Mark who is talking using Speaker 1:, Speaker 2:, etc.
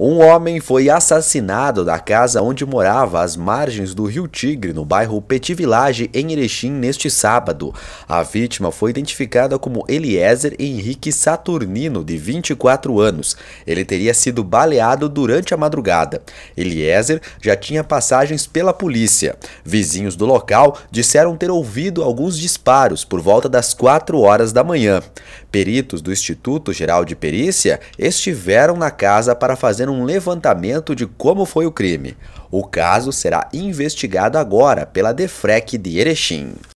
Speaker 1: Um homem foi assassinado da casa onde morava às margens do Rio Tigre, no bairro Petit Village, em Erechim, neste sábado. A vítima foi identificada como Eliezer Henrique Saturnino, de 24 anos. Ele teria sido baleado durante a madrugada. Eliezer já tinha passagens pela polícia. Vizinhos do local disseram ter ouvido alguns disparos por volta das 4 horas da manhã. Peritos do Instituto Geral de Perícia estiveram na casa para fazer fazer um levantamento de como foi o crime. O caso será investigado agora pela DEFREC de Erechim.